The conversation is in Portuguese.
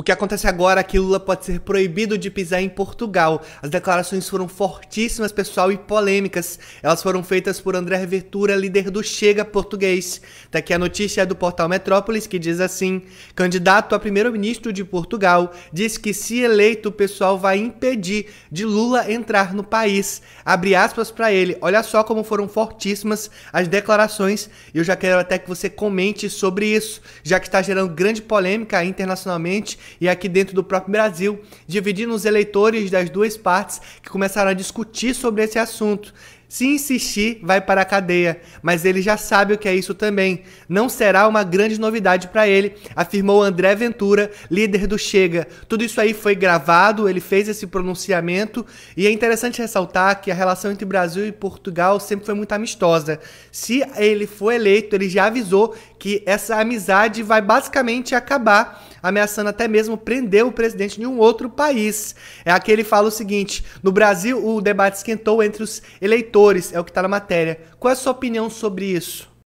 O que acontece agora é que Lula pode ser proibido de pisar em Portugal. As declarações foram fortíssimas, pessoal, e polêmicas. Elas foram feitas por André Ventura, líder do Chega Português. Daqui tá a notícia é do portal Metrópolis, que diz assim: Candidato a primeiro-ministro de Portugal diz que, se eleito, o pessoal vai impedir de Lula entrar no país. Abre aspas para ele. Olha só como foram fortíssimas as declarações. E eu já quero até que você comente sobre isso, já que está gerando grande polêmica internacionalmente e aqui dentro do próprio Brasil, dividindo os eleitores das duas partes que começaram a discutir sobre esse assunto. Se insistir, vai para a cadeia, mas ele já sabe o que é isso também. Não será uma grande novidade para ele, afirmou André Ventura, líder do Chega. Tudo isso aí foi gravado, ele fez esse pronunciamento e é interessante ressaltar que a relação entre Brasil e Portugal sempre foi muito amistosa. Se ele for eleito, ele já avisou que essa amizade vai basicamente acabar ameaçando até mesmo prender o presidente de um outro país. É aqui ele fala o seguinte: no Brasil, o debate esquentou entre os eleitores, é o que está na matéria. Qual é a sua opinião sobre isso?